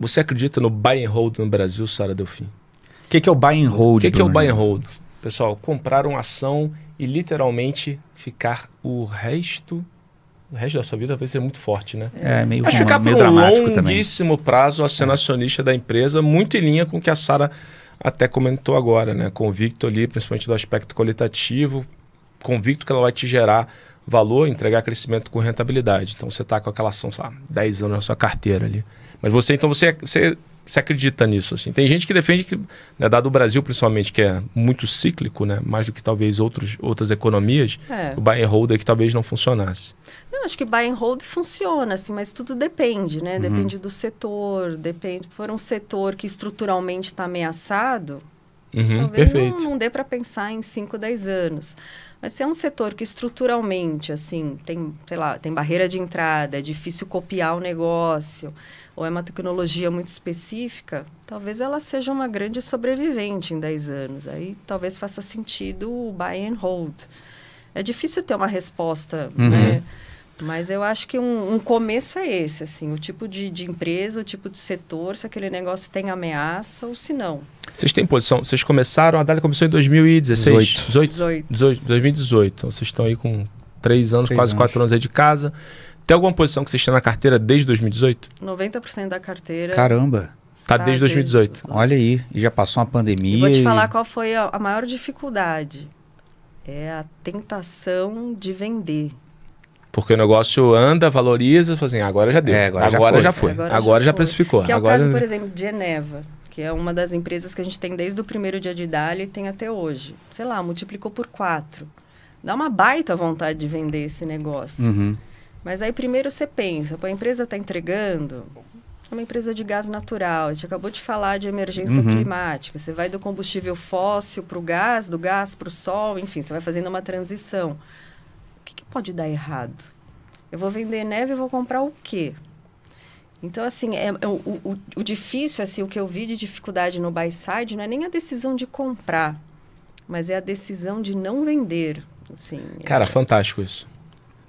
Você acredita no buy and hold no Brasil, Sara Delfim? O que, que, é o buy and hold? O que, que, é o buy and hold? Pessoal, comprar uma ação e literalmente ficar o resto o resto da sua vida vai ser muito forte, né? É, meio, Mas ficar meio por um longuíssimo também. prazo sendo é. acionista da empresa, muito em linha com o que a Sara até comentou agora, né? Convicto ali, principalmente do aspecto qualitativo, convicto que ela vai te gerar valor, entregar crescimento com rentabilidade. Então você está com aquela ação, sei lá, 10 anos na sua carteira ali. Mas você, então, você, é, você, você acredita nisso. Assim. Tem gente que defende que, né, dado o Brasil principalmente, que é muito cíclico, né, mais do que talvez outros, outras economias, é. o buy and hold é que talvez não funcionasse. Eu acho que buy and hold funciona, assim, mas tudo depende, né? Uhum. Depende uhum. do setor, depende. Se for um setor que estruturalmente está ameaçado, Uhum, Talvez perfeito. Não, não dê para pensar em 5, 10 anos. Mas se é um setor que estruturalmente, assim, tem, sei lá, tem barreira de entrada, é difícil copiar o negócio, ou é uma tecnologia muito específica, talvez ela seja uma grande sobrevivente em 10 anos. Aí talvez faça sentido o buy and hold. É difícil ter uma resposta, uhum. né? Mas eu acho que um, um, começo é esse, assim, o tipo de, de empresa, o tipo de setor, se aquele negócio tem ameaça ou se não. Vocês têm posição, vocês começaram, a data começou em 2016. 18. 18? 18. 2018. Então vocês estão aí com três anos, 3 quase anos. anos aí de casa. Tem alguma posição que vocês têm na carteira desde 2018? 90% da carteira. Caramba. Tá, tá desde 2018. desde Olha aí, já passou uma pandemia. E vou te e... falar qual foi a, maior dificuldade. É a tentação de vender. Porque o negócio anda, valoriza, fazem assim, ah, agora já deu. É, agora, agora, já foi. Já foi. Agora, agora, já, já precificou. Que é agora... o caso, por exemplo, de Geneva que é uma das empresas que a gente tem desde o primeiro dia de Dali e tem até hoje. Sei lá, multiplicou por quatro. Dá uma baita vontade de vender esse negócio. Uhum. Mas aí primeiro você pensa, a empresa está entregando é uma empresa de gás natural. A gente acabou de falar de emergência uhum. climática. Você vai do combustível fóssil para o gás, do gás para o sol, enfim, você vai fazendo uma transição. O que, que pode dar errado? Eu vou vender neve e vou comprar o quê? Então, assim, é, é o, o, o, difícil, assim, o que eu vi de dificuldade no buy side não é nem a decisão de comprar, mas é a decisão de não vender. Assim, Cara, é... fantástico isso.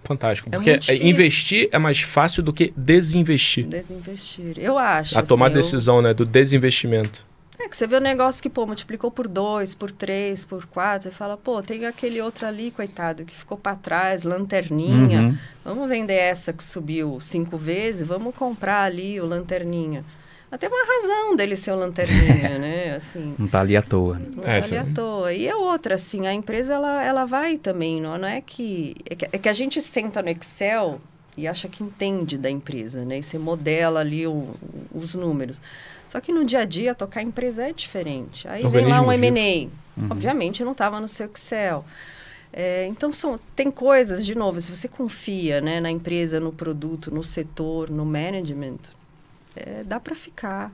Fantástico. É porque investir é mais fácil do que desinvestir. Desinvestir, eu acho. A assim, tomar eu... decisão né, do desinvestimento. É que você vê um negócio que, pô, multiplicou por dois, por três, por quatro, e fala, pô, tem aquele outro ali, coitado, que ficou para trás, lanterninha. Uhum. Vamos vender essa que subiu cinco vezes, vamos comprar ali o lanterninha. Até uma razão dele ser o lanterninha, né? Assim, não tá ali à toa. Né? Não tá é, tá ali à toa. E é outra, assim, a empresa, ela, ela vai também, não, não é, que, é que... É que a gente senta no Excel e acha que entende da empresa, né? E você modela ali o, os números. Só que no dia a dia, tocar empresa é diferente. Aí vem lá um M&A. Uhum. Obviamente, não estava no seu Excel. É, então, são, tem coisas, de novo, se você confia né, na empresa, no produto, no setor, no management, é, dá para ficar